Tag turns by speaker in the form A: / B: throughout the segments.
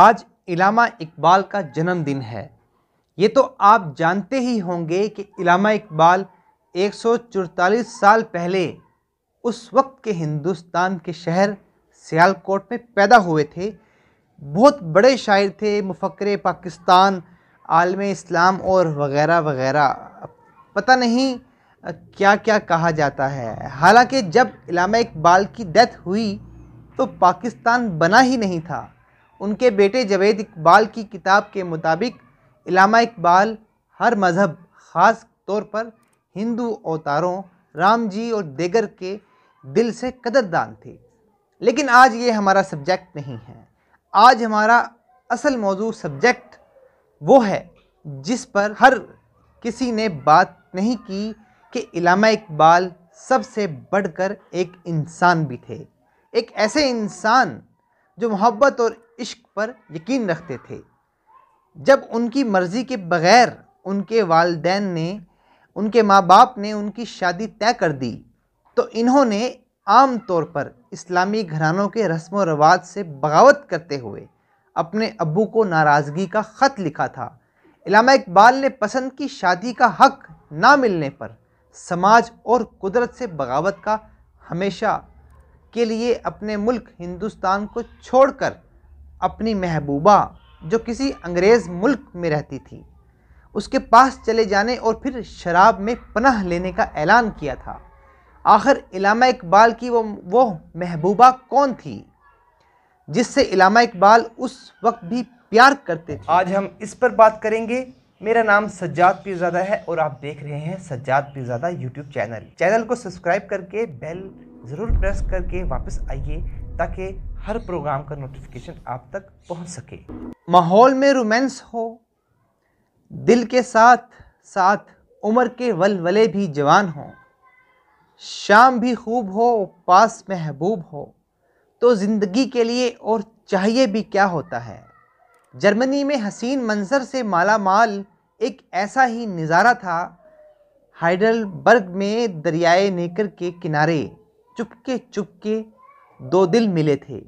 A: आज इलामा इकबाल का जन्मदिन है ये तो आप जानते ही होंगे कि इलामा इकबाल एक साल पहले उस वक्त के हिंदुस्तान के शहर सियालकोट में पैदा हुए थे बहुत बड़े शायर थे मुफक्र पाकिस्तान आलम इस्लाम और वगैरह वगैरह पता नहीं क्या क्या कहा जाता है हालांकि जब इलामा इकबाल की डेथ हुई तो पाकिस्तान बना ही नहीं था उनके बेटे जवेद इकबाल की किताब के मुताबिक इलामा इकबाल हर मज़हब ख़ास तौर पर हिंदू अवतारों राम जी और देगर के दिल से कदरदान थे लेकिन आज ये हमारा सब्जेक्ट नहीं है आज हमारा असल मौजू सब्जेक्ट वो है जिस पर हर किसी ने बात नहीं की कि इलामा इकबाल सबसे बढ़कर एक इंसान भी थे एक ऐसे इंसान जो मोहब्बत और इश्क पर यकीन रखते थे जब उनकी मर्ज़ी के बग़ैर उनके वालदेन ने उनके माँ बाप ने उनकी शादी तय कर दी तो इन्होंने आम तौर पर इस्लामी घरानों के रस्म व रवाज से बगावत करते हुए अपने अबू को नाराज़गी का ख़त लिखा था इलामा इकबाल ने पसंद की शादी का हक ना मिलने पर समाज और कुदरत से बगावत का हमेशा के लिए अपने मुल्क हिंदुस्तान को छोड़कर अपनी महबूबा जो किसी अंग्रेज़ मुल्क में रहती थी उसके पास चले जाने और फिर शराब में पनाह लेने का ऐलान किया था आखिर इलामा इकबाल की वो वो महबूबा कौन थी जिससे इलामा इकबाल उस वक्त भी प्यार करते थे आज हम इस पर बात करेंगे मेरा नाम सज्जाद पीरजादा है और आप देख रहे हैं Sajjad Pirzada YouTube channel channel को सब्सक्राइब करके बेल ज़रूर प्रेस करके वापस आइए ताकि हर प्रोग्राम का नोटिफिकेशन आप तक पहुंच सके माहौल में रोमांस हो दिल के साथ साथ उम्र के वलवले भी जवान हों शाम भी खूब हो पास महबूब हो तो ज़िंदगी के लिए और चाहिए भी क्या होता है जर्मनी में हसीन मंजर से माला माल एक ऐसा ही नज़ारा था हाइडलबर्ग में दरियाए नेकर के किनारे चुपके चुपके दो दिल मिले थे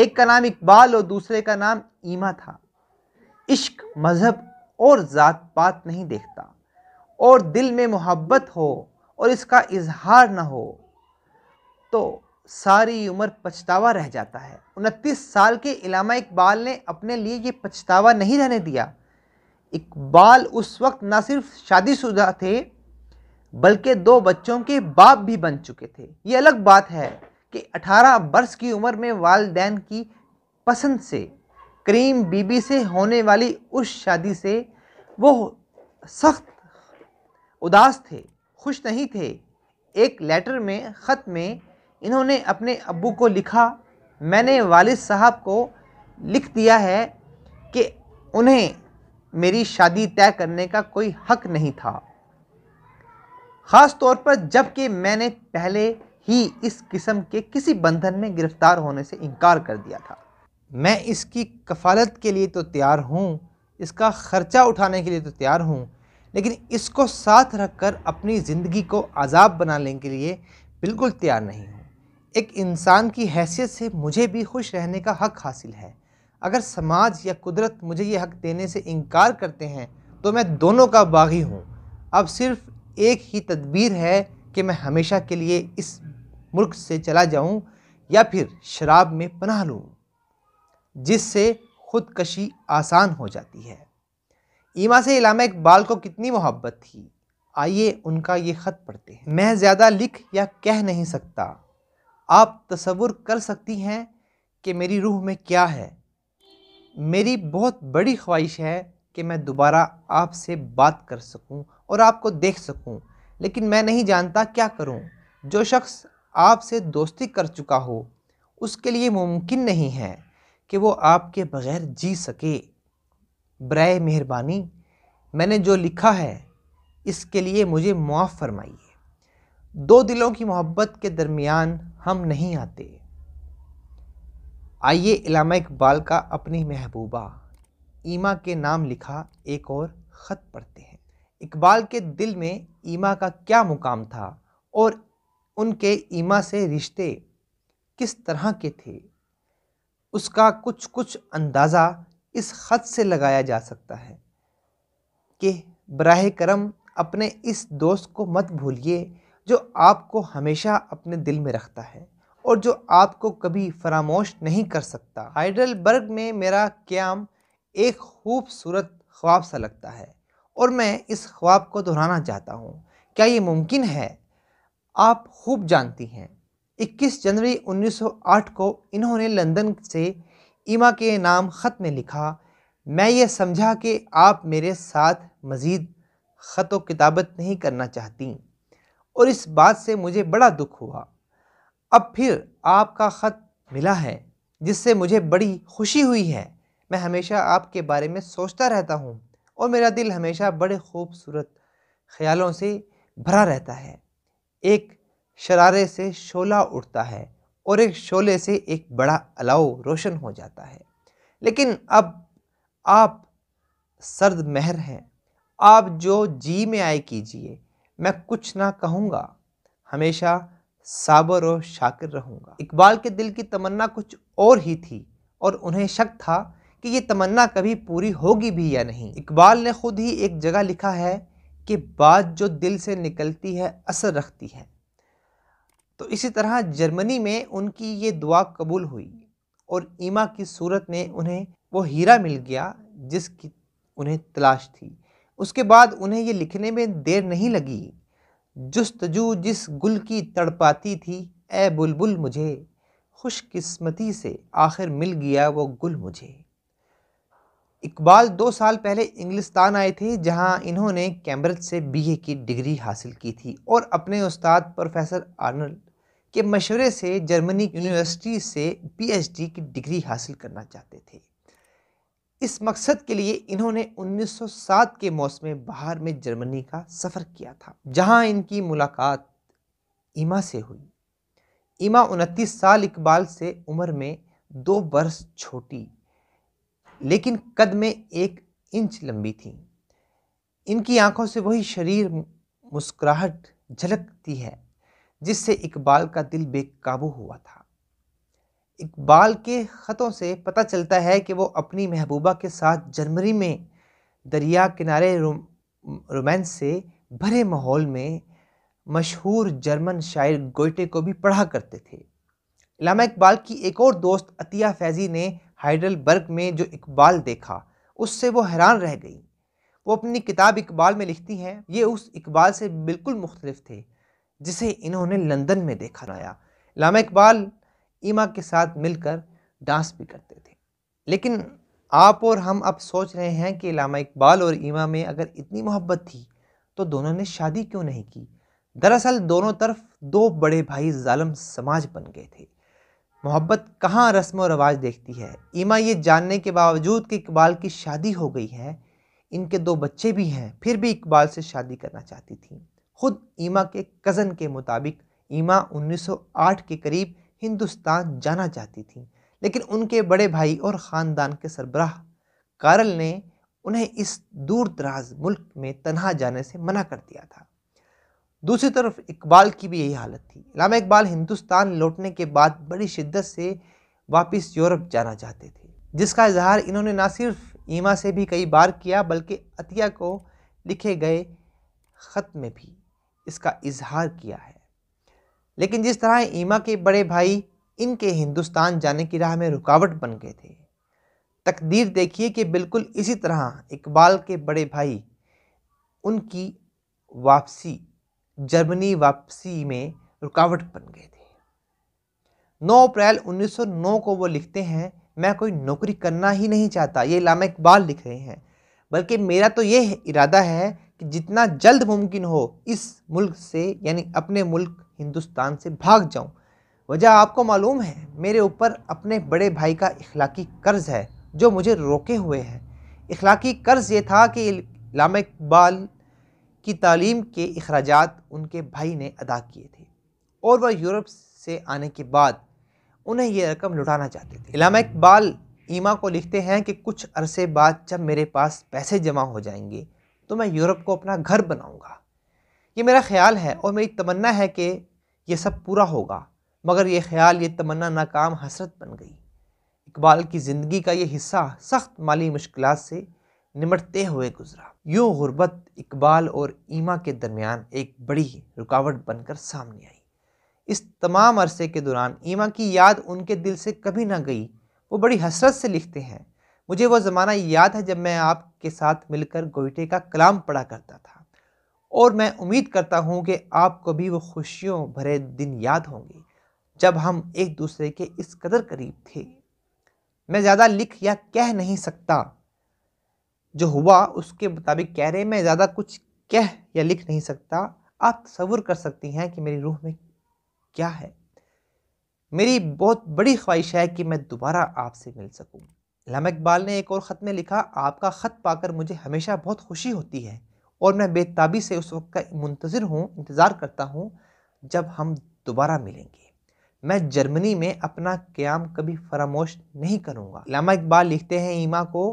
A: एक का नाम इकबाल और दूसरे का नाम ईमा था इश्क मज़हब और ज़ात पात नहीं देखता और दिल में मोहब्बत हो और इसका इजहार ना हो तो सारी उम्र पछतावा रह जाता है उनतीस साल के इलामा इकबाल ने अपने लिए ये पछतावा नहीं रहने दिया इकबाल उस वक्त ना सिर्फ शादीशुदा थे बल्कि दो बच्चों के बाप भी बन चुके थे ये अलग बात है कि 18 वर्ष की उम्र में वालदेन की पसंद से करीम बीबी से होने वाली उस शादी से वो सख्त उदास थे खुश नहीं थे एक लेटर में ख़त में इन्होंने अपने अबू को लिखा मैंने वालिद साहब को लिख दिया है कि उन्हें मेरी शादी तय करने का कोई हक नहीं था ख़ास तौर पर जबकि मैंने पहले ही इस किस्म के किसी बंधन में गिरफ्तार होने से इनकार कर दिया था मैं इसकी कफालत के लिए तो तैयार हूँ इसका ख़र्चा उठाने के लिए तो तैयार हूँ लेकिन इसको साथ रखकर अपनी ज़िंदगी को आज़ाब बनाने के लिए बिल्कुल तैयार नहीं हूँ एक इंसान की हैसियत से मुझे भी खुश रहने का हक़ हासिल है अगर समाज या कुदरत मुझे ये हक़ देने से इनकार करते हैं तो मैं दोनों का बागी हूँ अब सिर्फ़ एक ही तदबीर है कि मैं हमेशा के लिए इस मुल्क से चला जाऊं या फिर शराब में पनाह लूं जिससे खुदकशी आसान हो जाती है ईमा से इलामा इकबाल को कितनी मोहब्बत थी आइए उनका ये ख़त पढ़ते हैं मैं ज़्यादा लिख या कह नहीं सकता आप तसवुर कर सकती हैं कि मेरी रूह में क्या है मेरी बहुत बड़ी ख्वाहिश है कि मैं दोबारा आपसे बात कर सकूं और आपको देख सकूं लेकिन मैं नहीं जानता क्या करूं जो शख्स आपसे दोस्ती कर चुका हो उसके लिए मुमकिन नहीं है कि वो आपके बग़ैर जी सके बर मेहरबानी मैंने जो लिखा है इसके लिए मुझे मुआफ़ फरमाइए दो दिलों की मोहब्बत के दरमियान हम नहीं आते आइए इलामा इकबाल का अपनी महबूबा ईमा के नाम लिखा एक और ख़त पढ़ते हैं इकबाल के दिल में ईमा का क्या मुकाम था और उनके ईमा से रिश्ते किस तरह के थे उसका कुछ कुछ अंदाज़ा इस ख़त से लगाया जा सकता है कि बरह करम अपने इस दोस्त को मत भूलिए जो आपको हमेशा अपने दिल में रखता है और जो आपको कभी फरामोश नहीं कर सकता हाइडलबर्ग में मेरा क्याम एक खूबसूरत ख्वाब सा लगता है और मैं इस ख्वाब को दोहराना चाहता हूँ क्या ये मुमकिन है आप खूब जानती हैं 21 जनवरी 1908 को इन्होंने लंदन से इमा के नाम ख़त में लिखा मैं ये समझा कि आप मेरे साथ मज़ीद ख़त व किताबत नहीं करना चाहती और इस बात से मुझे बड़ा दुख हुआ अब फिर आपका ख़त मिला है जिससे मुझे बड़ी खुशी हुई है मैं हमेशा आपके बारे में सोचता रहता हूँ और मेरा दिल हमेशा बड़े खूबसूरत ख्यालों से भरा रहता है एक शरारे से शोला उठता है और एक शोले से एक बड़ा अलाव रोशन हो जाता है लेकिन अब आप सर्द महर हैं आप जो जी में आए कीजिए मैं कुछ ना कहूँगा हमेशा साबर और शाकिर रहूँगा इकबाल के दिल की तमन्ना कुछ और ही थी और उन्हें शक था कि ये तमन्ना कभी पूरी होगी भी या नहीं इकबाल ने खुद ही एक जगह लिखा है के बाद जो दिल से निकलती है असर रखती है तो इसी तरह जर्मनी में उनकी ये दुआ कबूल हुई और ईमा की सूरत में उन्हें वो हीरा मिल गया जिसकी उन्हें तलाश थी उसके बाद उन्हें ये लिखने में देर नहीं लगी जस्तजू जिस गुल की तड़पाती थी ए बुलबुल मुझे खुशकिस्मती से आखिर मिल गया वो गुल मुझे इकबाल दो साल पहले इंग्लिस्तान आए थे जहां इन्होंने कैम्ब्रिज से बीए की डिग्री हासिल की थी और अपने उस्ताद प्रोफेसर आर्नल्ड के मशवरे से जर्मनी यूनिवर्सिटी से पीएचडी की डिग्री हासिल करना चाहते थे इस मकसद के लिए इन्होंने 1907 के मौसम बाहर में जर्मनी का सफ़र किया था जहां इनकी मुलाकात ईमा से हुई ईमा उनतीस साल इकबाल से उम्र में दो बरस छोटी लेकिन कद में एक इंच लंबी थी इनकी आंखों से वही शरीर मुस्कुराहट झलकती है जिससे इकबाल का दिल बेकाबू हुआ था इकबाल के ख़तों से पता चलता है कि वो अपनी महबूबा के साथ जनवरी में दरिया किनारे रोम रोमांस से भरे माहौल में मशहूर जर्मन शायर गोइटे को भी पढ़ा करते थे इलामा इकबाल की एक और दोस्त अतिया फैज़ी ने हाइडलबर्ग में जो इकबाल देखा उससे वो हैरान रह गई वो अपनी किताब इकबाल में लिखती हैं ये उस इकबाल से बिल्कुल मुख्तलिफ थे जिसे इन्होंने लंदन में देखा आया लामा इकबाल ईमा के साथ मिलकर डांस भी करते थे लेकिन आप और हम अब सोच रहे हैं कि लामा इकबाल और ईमा में अगर इतनी मोहब्बत थी तो दोनों ने शादी क्यों नहीं की दरअसल दोनों तरफ दो बड़े भाई जालम समाज बन गए थे मोहब्बत कहाँ रस्म व रवाज देखती है ईमा ये जानने के बावजूद कि इकबाल की शादी हो गई है इनके दो बच्चे भी हैं फिर भी इकबाल से शादी करना चाहती थी खुद ईमा के कज़न के मुताबिक ईमा 1908 के करीब हिंदुस्तान जाना चाहती थी लेकिन उनके बड़े भाई और ख़ानदान के सरबराह कारल ने उन्हें इस दूर दराज मुल्क में तनहा जाने से मना कर दिया था दूसरी तरफ इकबाल की भी यही हालत थी लामा इकबाल हिंदुस्तान लौटने के बाद बड़ी शिद्दत से वापस यूरोप जाना चाहते थे जिसका इजहार इन्होंने ना सिर्फ ईमा से भी कई बार किया बल्कि अतिया को लिखे गए ख़त में भी इसका इजहार किया है लेकिन जिस तरह ईमा के बड़े भाई इनके हिंदुस्तान जाने की राह में रुकावट बन गए थे तकदीर देखिए कि बिल्कुल इसी तरह इकबाल के बड़े भाई उनकी वापसी जर्मनी वापसी में रुकावट बन गए थे 9 अप्रैल 1909 को वो लिखते हैं मैं कोई नौकरी करना ही नहीं चाहता ये लामा इकबाल लिख रहे हैं बल्कि मेरा तो ये इरादा है कि जितना जल्द मुमकिन हो इस मुल्क से यानी अपने मुल्क हिंदुस्तान से भाग जाऊं वजह आपको मालूम है मेरे ऊपर अपने बड़े भाई का इखलाकी कर्ज़ है जो मुझे रोके हुए है इखलाकी कर्ज़ ये था कि लामा इकबाल की तालीम के अखराज उनके भाई ने अदा किए थे और वह यूरोप से आने के बाद उन्हें यह रकम लुटाना चाहते थे इलामा इकबाल ईमा को लिखते हैं कि कुछ अरसे बाद जब मेरे पास पैसे जमा हो जाएंगे तो मैं यूरोप को अपना घर बनाऊंगा ये मेरा ख्याल है और मेरी तमन्ना है कि यह सब पूरा होगा मगर ये ख्याल ये तमन्ना नाकाम हसरत बन गई इकबाल की ज़िंदगी का ये हिस्सा सख्त माली मुश्किल से निमटते हुए गुजरा यूँ गुर्बत इकबाल और ईमा के दरमियान एक बड़ी रुकावट बनकर सामने आई इस तमाम अरसे के दौरान ईमा की याद उनके दिल से कभी ना गई वो बड़ी हसरत से लिखते हैं मुझे वो ज़माना याद है जब मैं आपके साथ मिलकर गोइटे का कलाम पढ़ा करता था और मैं उम्मीद करता हूँ कि आपको भी वो खुशियों भरे दिन याद होंगे जब हम एक दूसरे के इस कदर करीब थे मैं ज़्यादा लिख या कह नहीं सकता जो हुआ उसके मुताबिक कह रहे मैं ज़्यादा कुछ कह या लिख नहीं सकता आप तस्वुर कर सकती हैं कि मेरी रूह में क्या है मेरी बहुत बड़ी ख्वाहिश है कि मैं दोबारा आपसे मिल सकूं। लामा इकबाल ने एक और ख़त में लिखा आपका ख़त पाकर मुझे हमेशा बहुत खुशी होती है और मैं बेताबी से उस वक्त का मुंतज़र हूँ इंतज़ार करता हूँ जब हम दोबारा मिलेंगे मैं जर्मनी में अपना क्याम कभी फरामोश नहीं करूँगा लामा इकबाल लिखते हैं ईमा को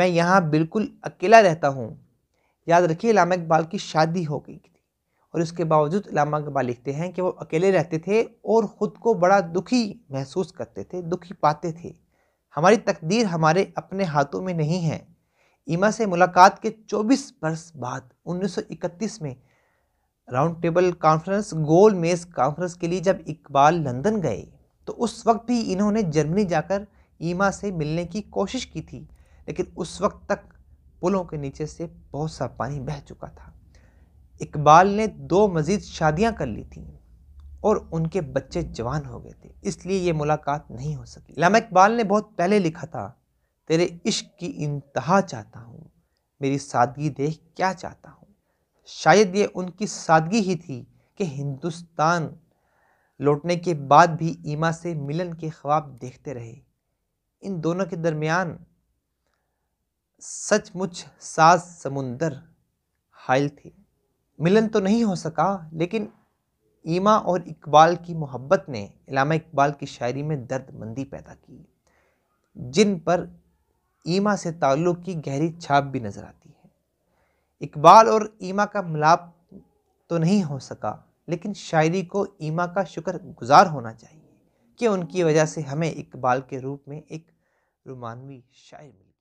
A: मैं यहाँ बिल्कुल अकेला रहता हूँ याद रखिए इलामा इकबाल की शादी हो गई थी और इसके बावजूद इलामा इकबाल लिखते हैं कि वो अकेले रहते थे और ख़ुद को बड़ा दुखी महसूस करते थे दुखी पाते थे हमारी तकदीर हमारे अपने हाथों में नहीं है ईमा से मुलाकात के 24 वर्ष बाद 1931 में राउंड टेबल कॉन्फ्रेंस गोल मेज़ कॉन्फ्रेंस के लिए जब इकबाल लंदन गए तो उस वक्त भी इन्होंने जर्मनी जाकर ईमा से मिलने की कोशिश की थी लेकिन उस वक्त तक पुलों के नीचे से बहुत सा पानी बह चुका था इकबाल ने दो मज़ीद शादियां कर ली थी और उनके बच्चे जवान हो गए थे इसलिए ये मुलाकात नहीं हो सकी लामा इकबाल ने बहुत पहले लिखा था तेरे इश्क की इंतहा चाहता हूँ मेरी सादगी देख क्या चाहता हूँ शायद ये उनकी सादगी ही थी कि हिंदुस्तान लौटने के बाद भी ईमा से मिलन के ख्वाब देखते रहे इन दोनों के दरमियान सचमुच सास समुंदर हायल थे मिलन तो नहीं हो सका लेकिन ईमा और इकबाल की मोहब्बत ने इलामा इकबाल की शायरी में दर्द मंदी पैदा की जिन पर ईमा से ताल्लुक़ की गहरी छाप भी नज़र आती है इकबाल और ईमा का मिलाप तो नहीं हो सका लेकिन शायरी को ईमा का शुक्र गुज़ार होना चाहिए कि उनकी वजह से हमें इकबाल के रूप में एक रोमानवी शायर मिली